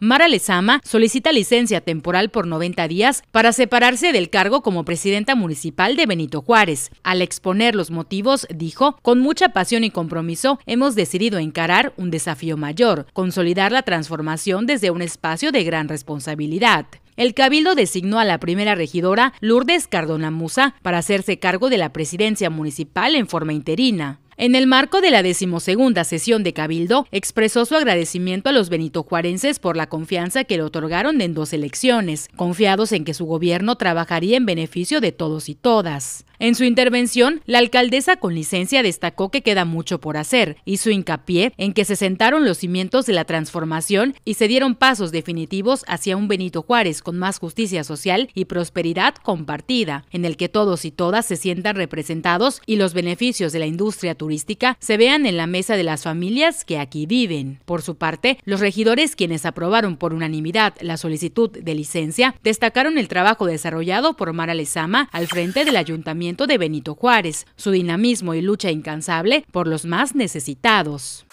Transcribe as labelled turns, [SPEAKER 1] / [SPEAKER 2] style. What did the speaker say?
[SPEAKER 1] Mara Lezama solicita licencia temporal por 90 días para separarse del cargo como presidenta municipal de Benito Juárez. Al exponer los motivos, dijo, con mucha pasión y compromiso hemos decidido encarar un desafío mayor, consolidar la transformación desde un espacio de gran responsabilidad. El cabildo designó a la primera regidora, Lourdes Cardona Musa, para hacerse cargo de la presidencia municipal en forma interina. En el marco de la decimosegunda sesión de Cabildo, expresó su agradecimiento a los benitojuarenses por la confianza que le otorgaron en dos elecciones, confiados en que su gobierno trabajaría en beneficio de todos y todas. En su intervención, la alcaldesa con licencia destacó que queda mucho por hacer, y su hincapié en que se sentaron los cimientos de la transformación y se dieron pasos definitivos hacia un Benito Juárez con más justicia social y prosperidad compartida, en el que todos y todas se sientan representados y los beneficios de la industria turística se vean en la mesa de las familias que aquí viven. Por su parte, los regidores quienes aprobaron por unanimidad la solicitud de licencia destacaron el trabajo desarrollado por Mara Lezama al frente del ayuntamiento de Benito Juárez, su dinamismo y lucha incansable por los más necesitados.